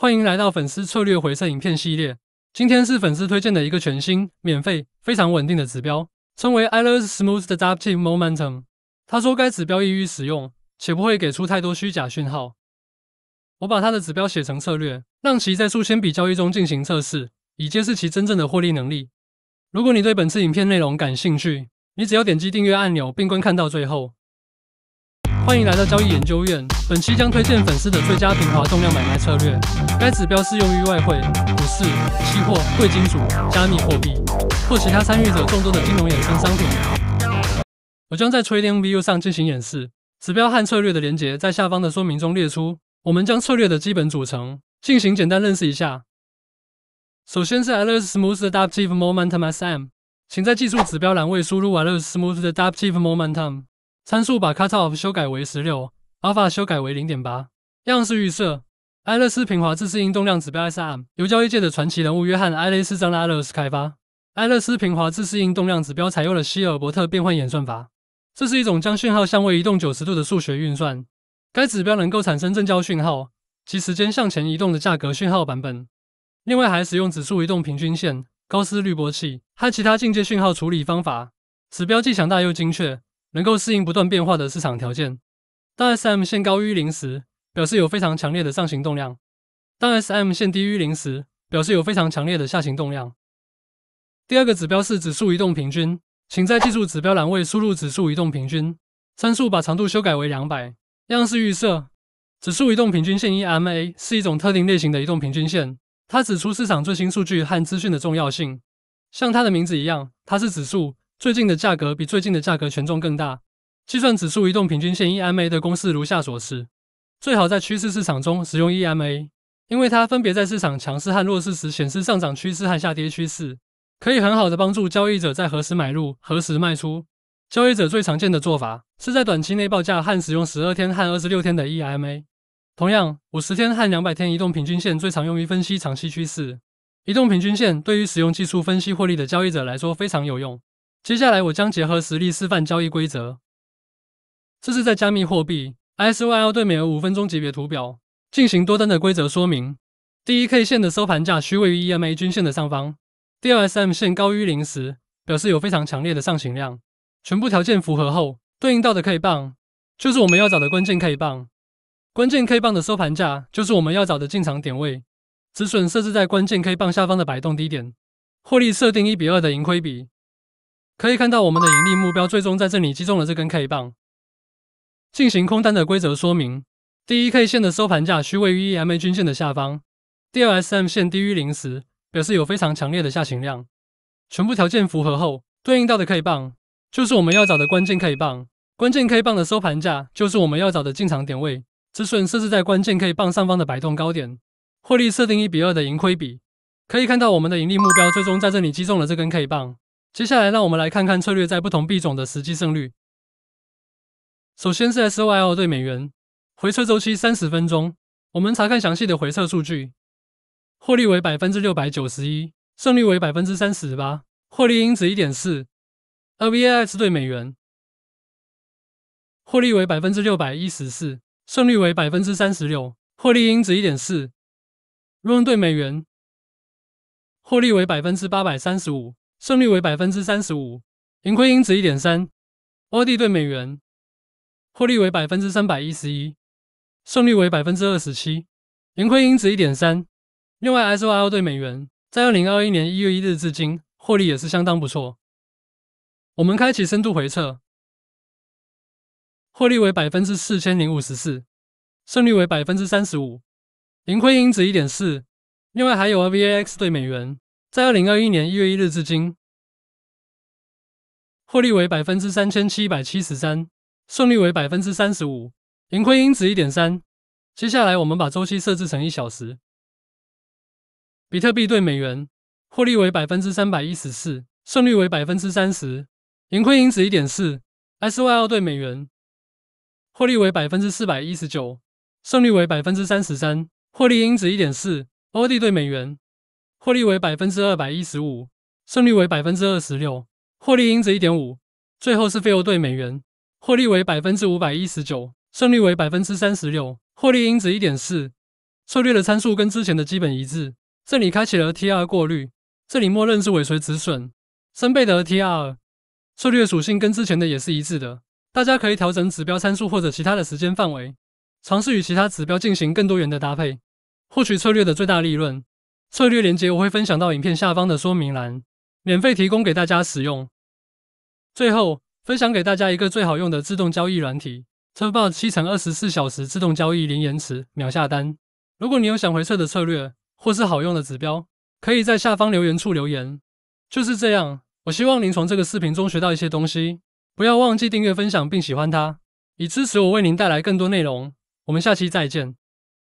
欢迎来到粉丝策略回测影片系列。今天是粉丝推荐的一个全新、免费、非常稳定的指标，称为 i l l r s s m o o t h Adaptive Momentum。他说该指标易于使用，且不会给出太多虚假讯号。我把它的指标写成策略，让其在数千笔交易中进行测试，以揭示其真正的获利能力。如果你对本次影片内容感兴趣，你只要点击订阅按钮并观看到最后。欢迎来到交易研究院。本期将推荐粉丝的最佳平滑动量买卖策略。该指标适用于外汇、股市、期货、贵金属、加密货币或其他参与者众多的金融衍生商品。我将在 TradingView 上进行演示。指标和策略的连结在下方的说明中列出。我们将策略的基本组成进行简单认识一下。首先是 a LS Smooth Adaptive Momentum SM，请在技术指标栏位输入 a LS Smooth Adaptive Momentum。参数把 cutoff 修改为十六，阿 h 法修改为零点八。样式预设，埃勒斯平滑自适应动量指标 S M 由交易界的传奇人物约翰·埃勒斯张拉勒斯开发。埃勒斯平滑自适应动量指标采用了希尔伯特变换演算法，这是一种将信号相位移动九十度的数学运算。该指标能够产生正交讯号及时间向前移动的价格讯号版本。另外还使用指数移动平均线、高斯滤波器和其他进阶讯号处理方法。指标既强大又精确。能够适应不断变化的市场条件。当 S M 线高于零时，表示有非常强烈的上行动量；当 S M 线低于零时，表示有非常强烈的下行动量。第二个指标是指数移动平均，请在技术指标栏位输入指数移动平均参数，把长度修改为两百，样式预设。指数移动平均线 E M A 是一种特定类型的移动平均线，它指出市场最新数据和资讯的重要性。像它的名字一样，它是指数。最近的价格比最近的价格权重更大。计算指数移动平均线 （EMA） 的公式如下所示。最好在趋势市场中使用 EMA，因为它分别在市场强势和弱势时显示上涨趋势和下跌趋势，可以很好的帮助交易者在何时买入、何时卖出。交易者最常见的做法是在短期内报价和使用12天和26天的 EMA。同样，50天和200天移动平均线最常用于分析长期趋势。移动平均线对于使用技术分析获利的交易者来说非常有用。接下来我将结合实例示范交易规则。这是在加密货币 SOL 对每五分钟级别图表进行多单的规则说明。第一 K 线的收盘价需位于 EMA 均线的上方第二 s m 线高于零时，表示有非常强烈的上行量。全部条件符合后，对应到的 K 棒就是我们要找的关键 K 棒。关键 K 棒的收盘价就是我们要找的进场点位，止损设置在关键 K 棒下方的摆动低点，获利设定一比二的盈亏比。可以看到，我们的盈利目标最终在这里击中了这根 K 棒。进行空单的规则说明：第一 K 线的收盘价需位于 EMA 均线的下方第二 s m 线低于零时，表示有非常强烈的下行量。全部条件符合后，对应到的 K 棒就是我们要找的关键 K 棒。关键 K 棒的收盘价就是我们要找的进场点位。止损设置在关键 K 棒上方的摆动高点，获利设定一比二的盈亏比。可以看到，我们的盈利目标最终在这里击中了这根 K 棒。接下来，让我们来看看策略在不同币种的实际胜率。首先是 SOL 对美元，回撤周期三十分钟，我们查看详细的回撤数据，获利为百分之六百九十一，胜率为百分之三十八，获利因子一点四。AVAX 对美元，获利为百分之六百一十四，胜率为百分之三十六，获利因子一点四。RUN 对美元，获利为百分之八百三十五。胜率为百分之三十五，盈亏因子一点三。欧迪对美元获利为百分之三百一十一，胜率为百分之二十七，盈亏因子一点三。另外，SOL 对美元在二零二一年一月一日至今获利也是相当不错。我们开启深度回测，获利为百分之四千零五十四，胜率为百分之三十五，盈亏因子一点四。另外还有 LVAX 对美元。在二零二一年一月一日至今，获利为百分之三千七百七十三，胜率为百分之三十五，盈亏因子一点三。接下来，我们把周期设置成一小时。比特币对美元，获利为百分之三百一十四，胜率为百分之三十，盈亏因子一点四。S Y L 对美元，获利为百分之四百一十九，胜率为百分之三十三，获利因子一点四。OD 对美元。获利为百分之二百一十五，胜率为百分之二十六，获利因子一点五。最后是费欧兑美元，获利为百分之五百一十九，胜率为百分之三十六，获利因子一点四。策略的参数跟之前的基本一致，这里开启了 TR 过滤，这里默认是尾随止损三倍的 TR 策略属性跟之前的也是一致的，大家可以调整指标参数或者其他的时间范围，尝试与其他指标进行更多元的搭配，获取策略的最大利润。策略连接我会分享到影片下方的说明栏，免费提供给大家使用。最后，分享给大家一个最好用的自动交易软体 t u r b o 七乘二十四小时自动交易零延迟秒下单。如果你有想回测的策略或是好用的指标，可以在下方留言处留言。就是这样，我希望您从这个视频中学到一些东西。不要忘记订阅、分享并喜欢它，以支持我为您带来更多内容。我们下期再见。